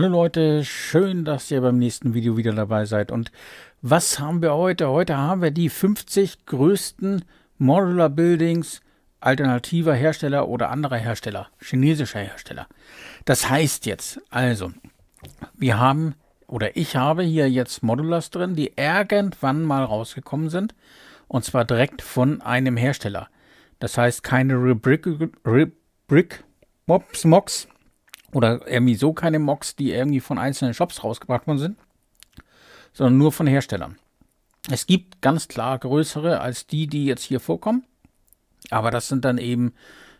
Hallo Leute, schön, dass ihr beim nächsten Video wieder dabei seid. Und was haben wir heute? Heute haben wir die 50 größten Modular Buildings alternativer Hersteller oder anderer Hersteller, chinesischer Hersteller. Das heißt jetzt, also, wir haben oder ich habe hier jetzt Modulars drin, die irgendwann mal rausgekommen sind und zwar direkt von einem Hersteller. Das heißt, keine Rebrick, Rebrick Mops, Mox, oder irgendwie so keine Mocks, die irgendwie von einzelnen Shops rausgebracht worden sind, sondern nur von Herstellern. Es gibt ganz klar größere als die, die jetzt hier vorkommen, aber das sind dann eben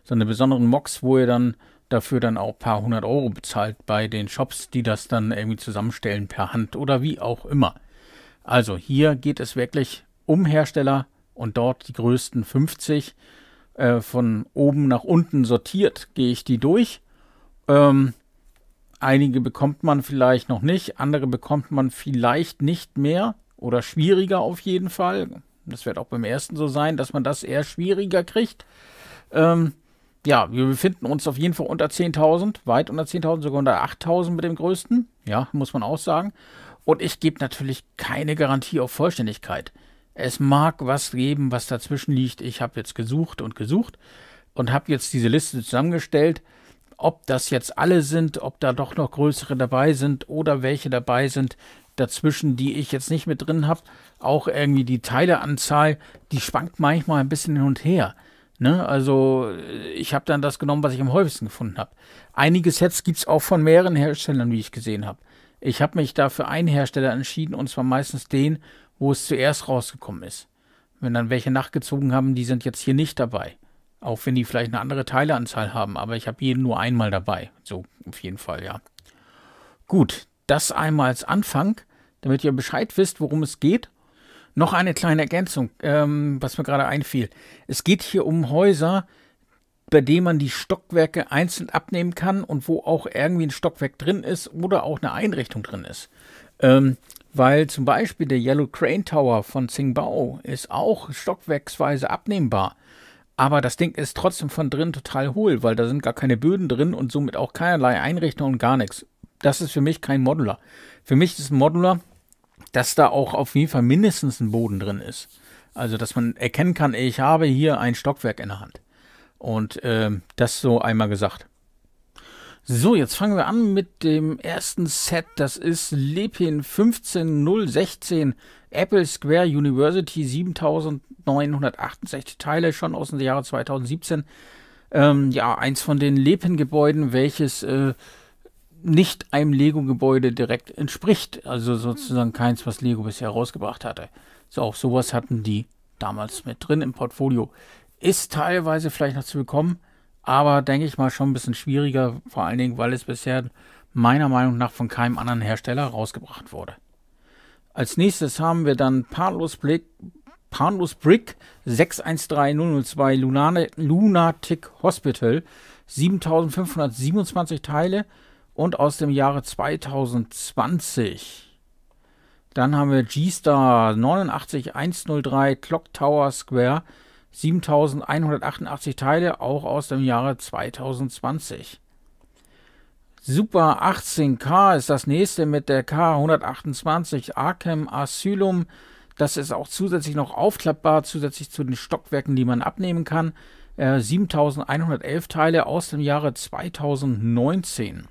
so eine besonderen Mocks, wo ihr dann dafür dann auch ein paar hundert Euro bezahlt bei den Shops, die das dann irgendwie zusammenstellen per Hand oder wie auch immer. Also hier geht es wirklich um Hersteller und dort die größten 50 äh, von oben nach unten sortiert gehe ich die durch ähm, einige bekommt man vielleicht noch nicht, andere bekommt man vielleicht nicht mehr oder schwieriger auf jeden Fall. Das wird auch beim ersten so sein, dass man das eher schwieriger kriegt. Ähm, ja, wir befinden uns auf jeden Fall unter 10.000, weit unter 10.000, sogar unter 8.000 mit dem größten. Ja, muss man auch sagen. Und ich gebe natürlich keine Garantie auf Vollständigkeit. Es mag was geben, was dazwischen liegt. Ich habe jetzt gesucht und gesucht und habe jetzt diese Liste zusammengestellt. Ob das jetzt alle sind, ob da doch noch größere dabei sind oder welche dabei sind dazwischen, die ich jetzt nicht mit drin habe, auch irgendwie die Teileanzahl, die schwankt manchmal ein bisschen hin und her. Ne? Also äh, ich habe dann das genommen, was ich am häufigsten gefunden habe. Einige Sets gibt es auch von mehreren Herstellern, wie ich gesehen habe. Ich habe mich da für einen Hersteller entschieden und zwar meistens den, wo es zuerst rausgekommen ist. Wenn dann welche nachgezogen haben, die sind jetzt hier nicht dabei. Auch wenn die vielleicht eine andere Teileanzahl haben, aber ich habe jeden nur einmal dabei. So, auf jeden Fall, ja. Gut, das einmal als Anfang, damit ihr Bescheid wisst, worum es geht. Noch eine kleine Ergänzung, ähm, was mir gerade einfiel. Es geht hier um Häuser, bei denen man die Stockwerke einzeln abnehmen kann und wo auch irgendwie ein Stockwerk drin ist oder auch eine Einrichtung drin ist. Ähm, weil zum Beispiel der Yellow Crane Tower von Tsingbao ist auch stockwerksweise abnehmbar. Aber das Ding ist trotzdem von drin total hohl, weil da sind gar keine Böden drin und somit auch keinerlei Einrichtungen und gar nichts. Das ist für mich kein Modular. Für mich ist ein Modular, dass da auch auf jeden Fall mindestens ein Boden drin ist. Also, dass man erkennen kann, ich habe hier ein Stockwerk in der Hand. Und äh, das so einmal gesagt. So, jetzt fangen wir an mit dem ersten Set. Das ist Lepin 15016 Apple Square University 7968 Teile, schon aus dem Jahre 2017. Ähm, ja, eins von den Lepin-Gebäuden, welches äh, nicht einem Lego-Gebäude direkt entspricht. Also sozusagen keins, was Lego bisher rausgebracht hatte. So, auch sowas hatten die damals mit drin im Portfolio. Ist teilweise vielleicht noch zu bekommen aber denke ich mal schon ein bisschen schwieriger, vor allen Dingen, weil es bisher meiner Meinung nach von keinem anderen Hersteller rausgebracht wurde. Als nächstes haben wir dann Panlos Blick. Panlos Brick 613002 Lunane, Lunatic Hospital 7527 Teile und aus dem Jahre 2020. Dann haben wir G-Star 89103 Clock Tower Square 7188 Teile, auch aus dem Jahre 2020. Super 18K ist das nächste mit der K128 Arkham Asylum. Das ist auch zusätzlich noch aufklappbar, zusätzlich zu den Stockwerken, die man abnehmen kann. Äh, 7111 Teile aus dem Jahre 2019.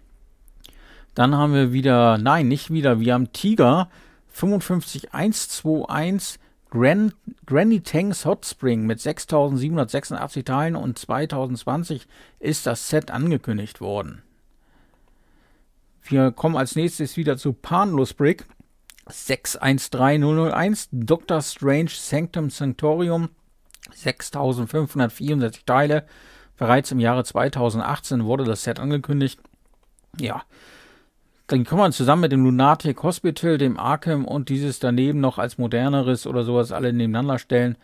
Dann haben wir wieder, nein, nicht wieder, wir haben Tiger 55121 Grand, Granny Tanks Hot Spring mit 6786 Teilen und 2020 ist das Set angekündigt worden. Wir kommen als nächstes wieder zu Panlos Brick 613001 Doctor Strange Sanctum Sanctorium 6564 Teile. Bereits im Jahre 2018 wurde das Set angekündigt. Ja, dann kann man zusammen mit dem Lunatic Hospital, dem Arkham und dieses daneben noch als moderneres oder sowas alle nebeneinander stellen.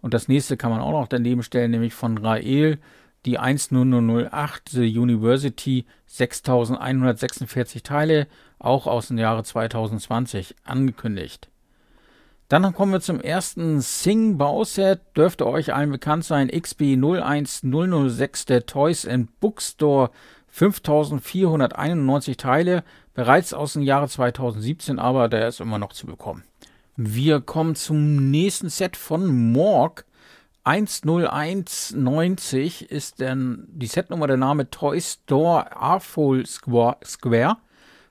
Und das nächste kann man auch noch daneben stellen, nämlich von Rael, die 10008, The University, 6146 Teile, auch aus dem Jahre 2020 angekündigt. Dann kommen wir zum ersten Sing-Bauset. Dürfte euch allen bekannt sein. XB01006, der Toys and Bookstore, 5491 Teile, bereits aus dem Jahre 2017, aber der ist immer noch zu bekommen. Wir kommen zum nächsten Set von Morg. 10190 ist denn die Setnummer der Name Toy Store Arful Square.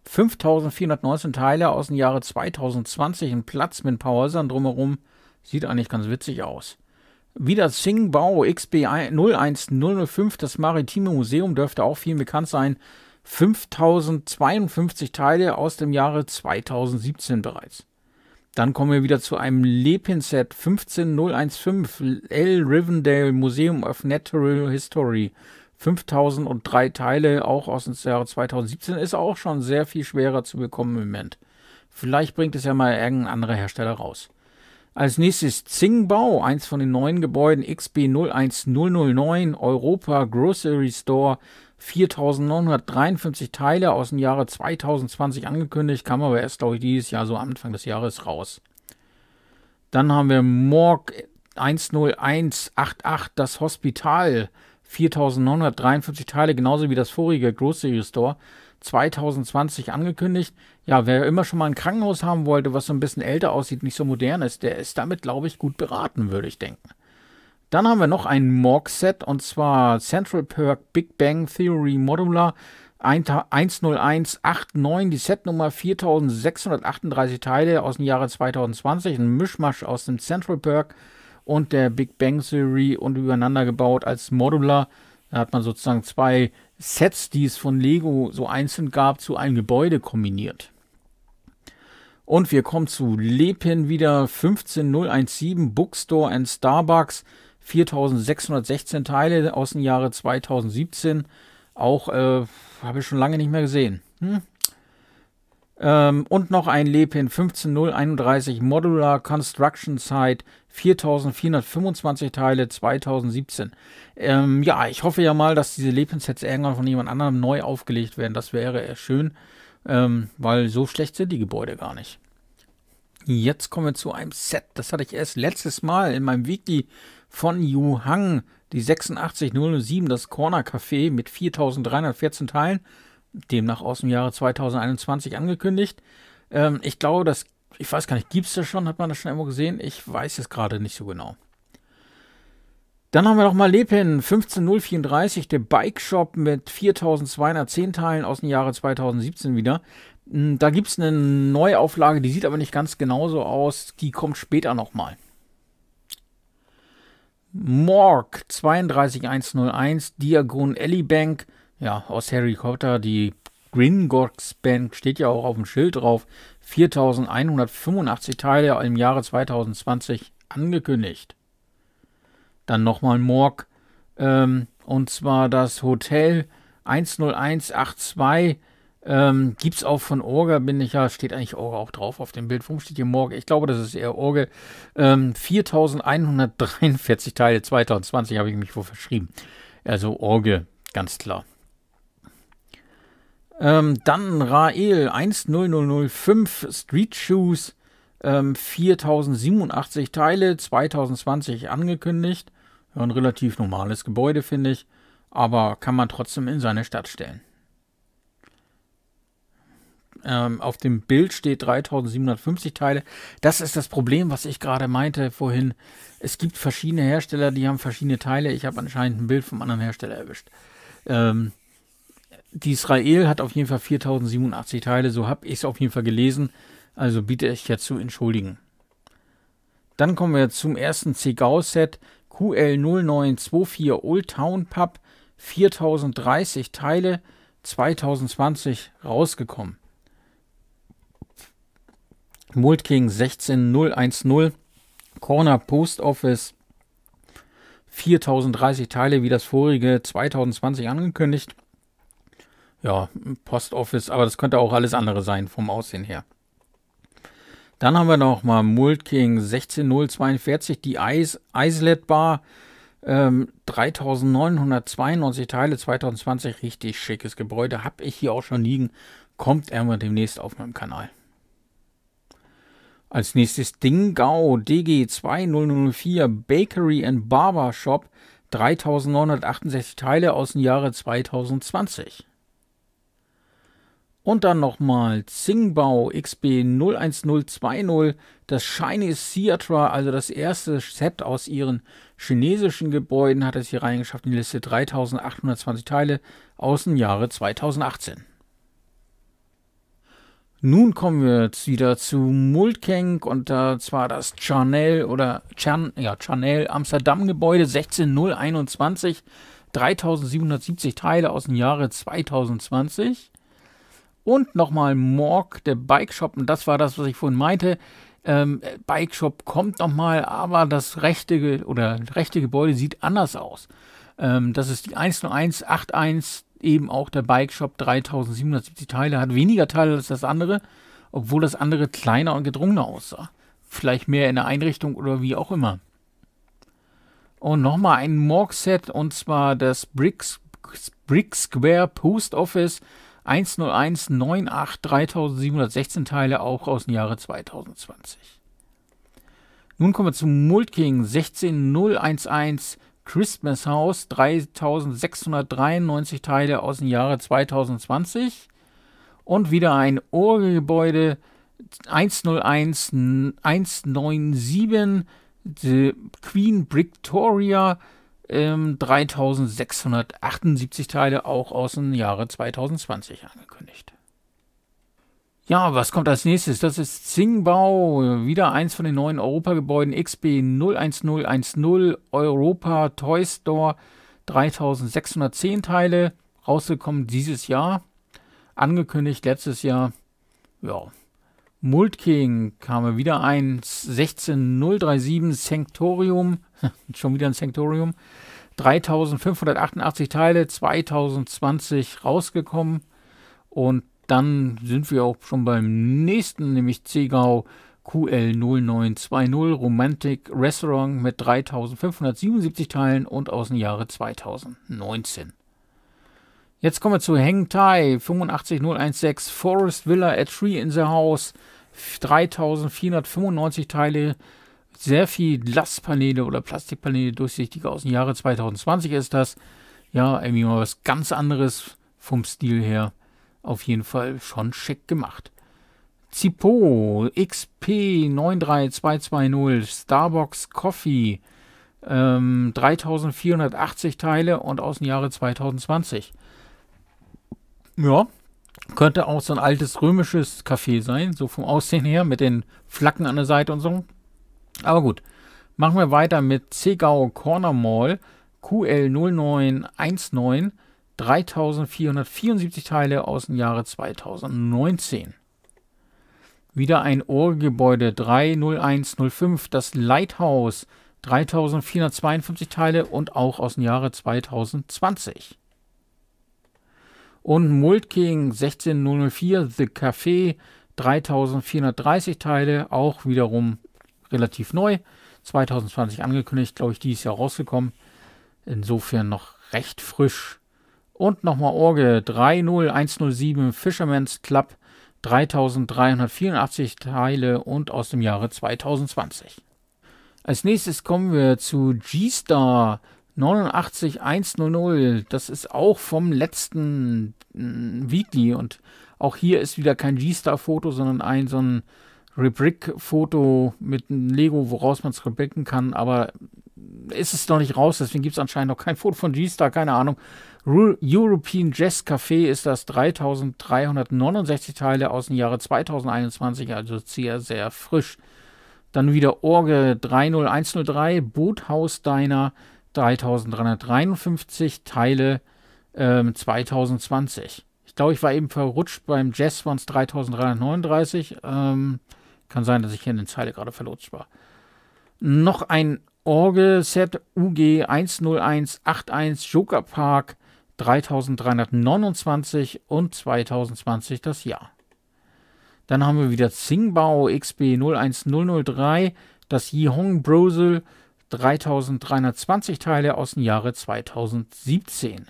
5419 Teile aus dem Jahre 2020. Ein Platz mit ein drumherum. Sieht eigentlich ganz witzig aus. Wieder Singbao XB 01005, das Maritime Museum dürfte auch vielen bekannt sein. 5052 Teile aus dem Jahre 2017 bereits. Dann kommen wir wieder zu einem Lepin-Set 15015 L. Rivendell Museum of Natural History. 5003 Teile, auch aus dem Jahre 2017, ist auch schon sehr viel schwerer zu bekommen im Moment. Vielleicht bringt es ja mal irgendein anderer Hersteller raus. Als nächstes Zingbau, eins von den neuen Gebäuden XB01009 Europa Grocery Store 4.953 Teile aus dem Jahre 2020 angekündigt, kam aber erst, glaube ich, dieses Jahr, so Anfang des Jahres raus. Dann haben wir Morg 10188, das Hospital, 4.953 Teile, genauso wie das vorige Grocery Store, 2020 angekündigt. Ja, wer immer schon mal ein Krankenhaus haben wollte, was so ein bisschen älter aussieht, nicht so modern ist, der ist damit, glaube ich, gut beraten, würde ich denken. Dann haben wir noch ein Morg-Set und zwar Central Perk Big Bang Theory Modular 10189, die Setnummer 4638 Teile aus dem Jahre 2020, ein Mischmasch aus dem Central Perk und der Big Bang Theory und übereinander gebaut als Modular. Da hat man sozusagen zwei Sets, die es von Lego so einzeln gab, zu einem Gebäude kombiniert. Und wir kommen zu Lepin wieder 15017 Bookstore and Starbucks. 4616 Teile aus dem Jahre 2017. Auch äh, habe ich schon lange nicht mehr gesehen. Hm? Ähm, und noch ein Lepin 15031 Modular Construction Site 4425 Teile 2017. Ähm, ja, ich hoffe ja mal, dass diese Lepin-Sets irgendwann von jemand anderem neu aufgelegt werden. Das wäre eher schön, ähm, weil so schlecht sind die Gebäude gar nicht. Jetzt kommen wir zu einem Set. Das hatte ich erst letztes Mal in meinem Weekly von Yu Hang, die 86007, das Corner Café mit 4314 Teilen, demnach aus dem Jahre 2021 angekündigt. Ähm, ich glaube, das, ich weiß gar nicht, gibt es das schon? Hat man das schon irgendwo gesehen? Ich weiß es gerade nicht so genau. Dann haben wir nochmal mal Lepin 15034, der Bike Shop mit 4210 Teilen aus dem Jahre 2017 wieder. Hm, da gibt es eine Neuauflage, die sieht aber nicht ganz genauso aus. Die kommt später nochmal. Morg 32101 Diagon Alley Bank, ja, aus Harry Potter, die Gringotts Bank, steht ja auch auf dem Schild drauf. 4185 Teile im Jahre 2020 angekündigt. Dann nochmal Morg, ähm, und zwar das Hotel 10182 ähm, gibt's auch von Orga, bin ich ja, steht eigentlich Orga auch drauf auf dem Bild. Warum steht hier Morgen? Ich glaube, das ist eher Orga. Ähm, 4143 Teile 2020 habe ich mich wohl verschrieben. Also Orge, ganz klar. Ähm, dann Rael 10005 Street Shoes ähm, 4087 Teile 2020 angekündigt. Ja, ein relativ normales Gebäude, finde ich. Aber kann man trotzdem in seine Stadt stellen. Ähm, auf dem Bild steht 3750 Teile. Das ist das Problem, was ich gerade meinte vorhin. Es gibt verschiedene Hersteller, die haben verschiedene Teile. Ich habe anscheinend ein Bild vom anderen Hersteller erwischt. Ähm, die Israel hat auf jeden Fall 4087 Teile, so habe ich es auf jeden Fall gelesen. Also biete ich ja zu entschuldigen. Dann kommen wir zum ersten Cegao-Set QL0924 Old Town Pub 4030 Teile 2020 rausgekommen. Multking 16010, Corner Post Office 4030 Teile wie das vorige 2020 angekündigt. Ja, Post Office, aber das könnte auch alles andere sein vom Aussehen her. Dann haben wir noch mal Multking 16042, die Eislet Bar. Ähm, 3992 Teile, 2020, richtig schickes Gebäude, habe ich hier auch schon liegen. Kommt irgendwann demnächst auf meinem Kanal. Als nächstes Dingau DG2004 Bakery and Barber Shop 3968 Teile aus dem Jahre 2020. Und dann nochmal Zingbau XB01020, das Chinese Theatre, also das erste Set aus ihren chinesischen Gebäuden, hat es hier reingeschafft in die Liste 3820 Teile aus dem Jahre 2018. Nun kommen wir jetzt wieder zu Multkeng und äh, zwar das Chanel oder Chan, ja, Chanel Amsterdam Gebäude 16021, 3770 Teile aus dem Jahre 2020. Und nochmal Morg, der Bike Shop, und das war das, was ich vorhin meinte. Ähm, Bike Shop kommt nochmal, aber das rechte oder rechte Gebäude sieht anders aus. Ähm, das ist die 10181 eben auch der Bike Shop 3770 Teile, hat weniger Teile als das andere, obwohl das andere kleiner und gedrungener aussah. Vielleicht mehr in der Einrichtung oder wie auch immer. Und nochmal ein Morg-Set und zwar das Brick, Brick Square Post Office 10198 3716 Teile, auch aus dem Jahre 2020. Nun kommen wir zum Multking 16011 Christmas House, 3693 Teile aus dem Jahre 2020. Und wieder ein Orgelgebäude 101 The Queen Victoria, ähm, 3678 Teile auch aus dem Jahre 2020 angekündigt. Ja, was kommt als nächstes? Das ist Zingbau, wieder eins von den neuen Europagebäuden XB 01010 Europa Toy Store 3610 Teile, rausgekommen dieses Jahr, angekündigt letztes Jahr. Ja. Multking kam wieder ein 16037 Sanctorium, schon wieder ein Sanctorium. 3588 Teile, 2020 rausgekommen. Und dann sind wir auch schon beim nächsten, nämlich Zegau QL0920 Romantic Restaurant mit 3577 Teilen und aus dem Jahre 2019. Jetzt kommen wir zu Tai 85016 Forest Villa at Tree in the House 3495 Teile, sehr viel Glaspaneele oder Plastikpaneele, durchsichtig aus dem Jahre 2020 ist das. Ja, irgendwie mal was ganz anderes vom Stil her auf jeden Fall schon schick gemacht. Zippo, XP93220, Starbucks Coffee, ähm, 3480 Teile und aus dem Jahre 2020. Ja, könnte auch so ein altes römisches Café sein, so vom Aussehen her, mit den Flaggen an der Seite und so. Aber gut, machen wir weiter mit Zegau Corner Mall QL0919. 3474 Teile aus dem Jahre 2019. Wieder ein Orgelgebäude 30105, das Lighthouse 3452 Teile und auch aus dem Jahre 2020. Und Multking 16004 The Café 3430 Teile, auch wiederum relativ neu. 2020 angekündigt, glaube ich, dieses Jahr rausgekommen. Insofern noch recht frisch. Und nochmal Orgel 30107 Fisherman's Club 3384 Teile und aus dem Jahre 2020. Als nächstes kommen wir zu G-Star 89100. Das ist auch vom letzten mm, Weekly und auch hier ist wieder kein G-Star-Foto, sondern ein so ein Rebrick-Foto mit einem Lego, woraus man es rebricken kann, aber ist es noch nicht raus, deswegen gibt es anscheinend noch kein Foto von G-Star, keine Ahnung. European Jazz Café ist das 3369 Teile aus dem Jahre 2021, also sehr, sehr frisch. Dann wieder Orgel 30103, Boothaus Diner 3353 Teile ähm, 2020. Ich glaube, ich war eben verrutscht beim Jazz waren es 3339. Ähm, kann sein, dass ich hier in den Zeile gerade verrutscht war. Noch ein Orgelset UG 10181 Joker Park 3329 und 2020 das Jahr. Dann haben wir wieder Tsingbao XB01003, das Yihong Brosel 3320 Teile aus dem Jahre 2017.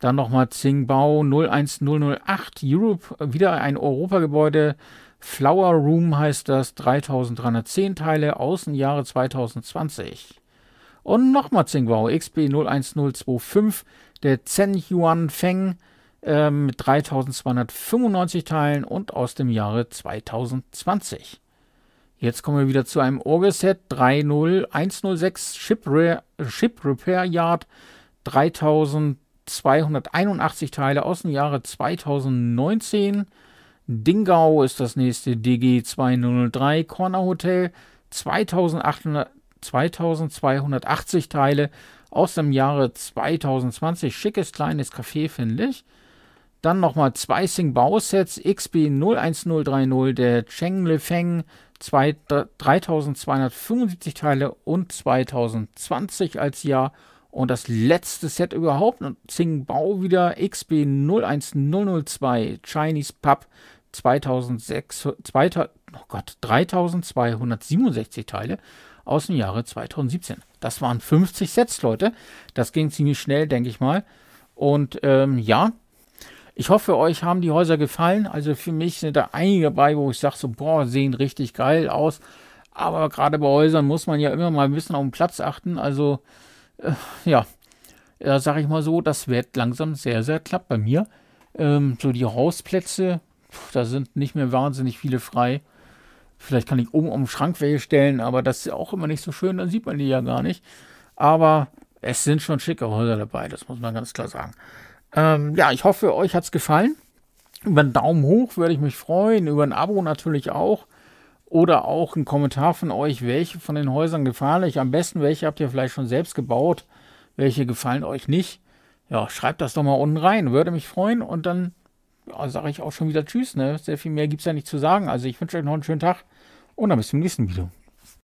Dann nochmal Tsingbao 01008 Europe, äh, wieder ein Europagebäude. Flower Room heißt das, 3310 Teile aus dem Jahre 2020. Und nochmal Tsingbao XB01025, der Zen Yuan Feng äh, mit 3295 Teilen und aus dem Jahre 2020. Jetzt kommen wir wieder zu einem Orgelset 30106 Ship, Re Ship Repair Yard 3281 Teile aus dem Jahre 2019. Dingau ist das nächste DG 203 Corner Hotel 2800, 2280 Teile aus dem Jahre 2020. Schickes kleines Café, finde ich. Dann nochmal zwei Sing-Bausets XB 01030 der Cheng Lefeng. 3275 Teile und 2020 als Jahr. Und das letzte Set überhaupt, Sing-Bau wieder XB 01002 Chinese Pub 2006, 2000, oh Gott, 3267 Teile aus dem Jahre 2017. Das waren 50 Sets, Leute. Das ging ziemlich schnell, denke ich mal. Und ähm, ja, ich hoffe, euch haben die Häuser gefallen. Also für mich sind da einige bei, wo ich sage so, boah, sehen richtig geil aus. Aber gerade bei Häusern muss man ja immer mal ein bisschen auf den Platz achten. Also äh, ja, da sage ich mal so, das wird langsam sehr, sehr klapp bei mir. Ähm, so die Hausplätze, pf, da sind nicht mehr wahnsinnig viele frei. Vielleicht kann ich oben am Schrank welche stellen, aber das ist ja auch immer nicht so schön, dann sieht man die ja gar nicht. Aber es sind schon schicke Häuser dabei, das muss man ganz klar sagen. Ähm, ja, ich hoffe, euch hat es gefallen. Über einen Daumen hoch würde ich mich freuen, über ein Abo natürlich auch. Oder auch einen Kommentar von euch, welche von den Häusern gefallen euch am besten, welche habt ihr vielleicht schon selbst gebaut, welche gefallen euch nicht. Ja, schreibt das doch mal unten rein, würde mich freuen und dann ja, sage ich auch schon wieder Tschüss. Ne? Sehr viel mehr gibt es ja nicht zu sagen. Also ich wünsche euch noch einen schönen Tag und dann bis zum nächsten Video.